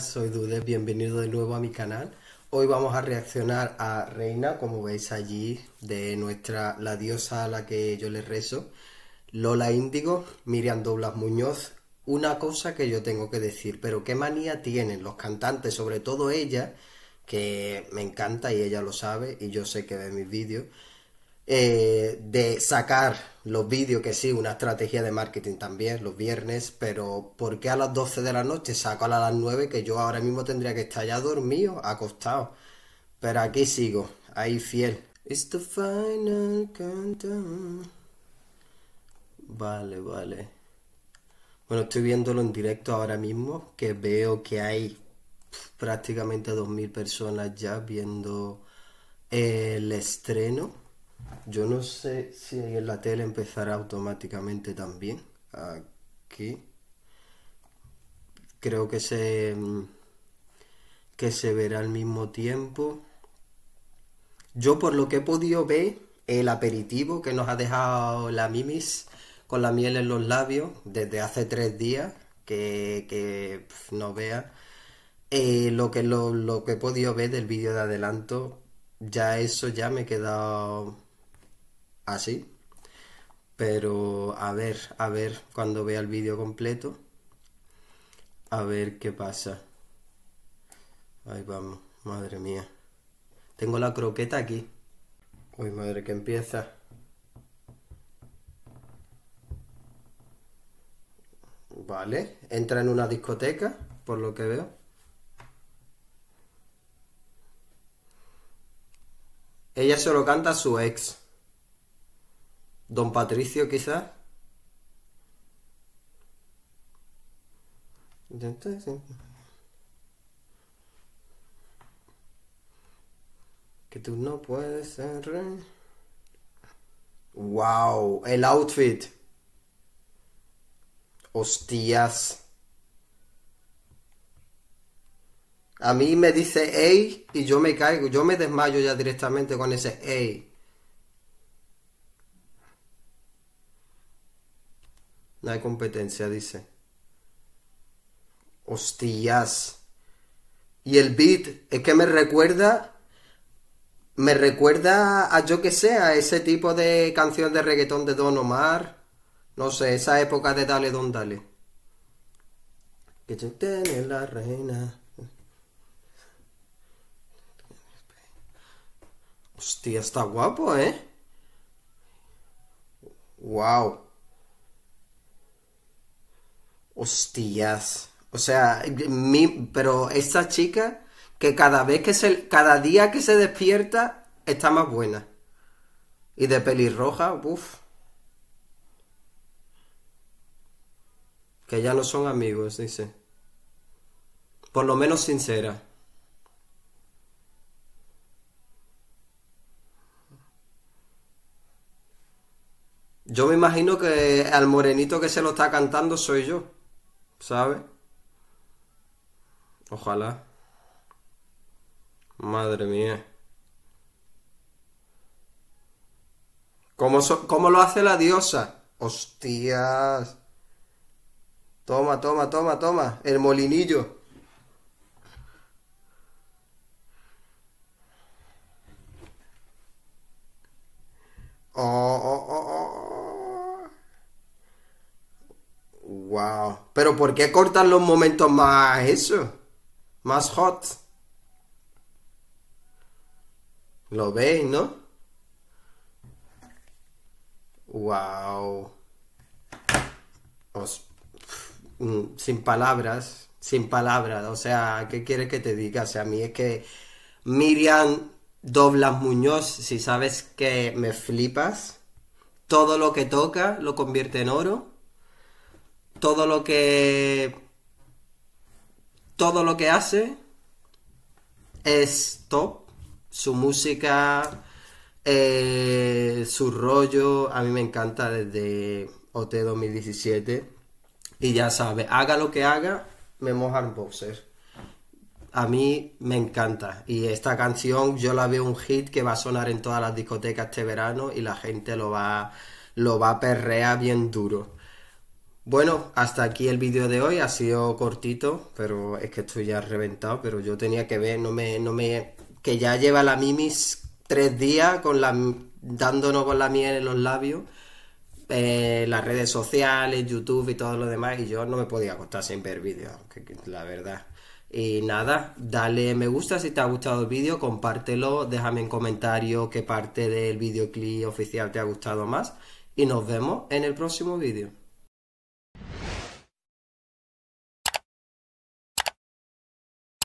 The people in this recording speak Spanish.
soy Dude, bienvenido de nuevo a mi canal. Hoy vamos a reaccionar a Reina, como veis allí, de nuestra, la diosa a la que yo le rezo, Lola Índigo, Miriam Doblas Muñoz. Una cosa que yo tengo que decir, pero qué manía tienen los cantantes, sobre todo ella, que me encanta y ella lo sabe y yo sé que ve mis vídeos, eh, de sacar los vídeos, que sí, una estrategia de marketing también, los viernes, pero ¿por qué a las 12 de la noche saco a las 9 que yo ahora mismo tendría que estar ya dormido, acostado? Pero aquí sigo, ahí fiel. It's the final countdown. Vale, vale. Bueno, estoy viéndolo en directo ahora mismo, que veo que hay prácticamente 2.000 personas ya viendo el estreno. Yo no sé si en la tele empezará automáticamente también. Aquí. Creo que se. que se verá al mismo tiempo. Yo, por lo que he podido ver, el aperitivo que nos ha dejado la Mimis con la miel en los labios desde hace tres días, que, que no vea. Eh, lo, que, lo, lo que he podido ver del vídeo de adelanto, ya eso ya me he quedado así. Pero a ver, a ver cuando vea el vídeo completo. A ver qué pasa. Ahí vamos, madre mía. Tengo la croqueta aquí. Uy, madre, que empieza. Vale, entra en una discoteca, por lo que veo. Ella solo canta a su ex. Don Patricio, quizás. Que tú no puedes ser. ¡Wow! El outfit. ¡Hostias! A mí me dice ey y yo me caigo, yo me desmayo ya directamente con ese ey. No hay competencia dice. Hostias. Y el beat es que me recuerda. Me recuerda a yo que sé, a ese tipo de canción de reggaetón de Don Omar. No sé, esa época de Dale Don Dale. Que te tiene la reina. Hostia, está guapo, ¿eh? Wow. Hostias. O sea, mi, pero esta chica que cada vez que se, cada día que se despierta está más buena. Y de pelirroja, uff. Que ya no son amigos, dice. Por lo menos sincera. Yo me imagino que al morenito que se lo está cantando soy yo. ¿Sabe? Ojalá. Madre mía. ¿Cómo, lo hace la diosa? Hostias. Toma, toma, toma, toma. El molinillo. Oh. Wow. Pero ¿por qué cortan los momentos más eso? Más hot. Lo veis, ¿no? Wow. Mm, sin palabras, sin palabras. O sea, ¿qué quieres que te diga? O sea, a mí es que Miriam Doblas Muñoz, si sabes que me flipas, todo lo que toca lo convierte en oro todo lo que todo lo que hace es top. Su música, eh, su rollo, a mí me encanta desde OT 2017. Y ya sabe, haga lo que haga, me mojan boxer. A mí me encanta. Y esta canción yo la veo un hit que va a sonar en todas las discotecas este verano y la gente lo va, lo va a perrear bien duro. Bueno, hasta aquí el vídeo de hoy, ha sido cortito, pero es que estoy ya reventado, pero yo tenía que ver, no me, no me, que ya lleva la mimis tres días con la, dándonos con la miel en los labios, eh, las redes sociales, YouTube y todo lo demás, y yo no me podía acostar sin ver vídeos, la verdad. Y nada, dale me gusta si te ha gustado el vídeo, compártelo, déjame en comentario qué parte del videoclip oficial te ha gustado más, y nos vemos en el próximo vídeo.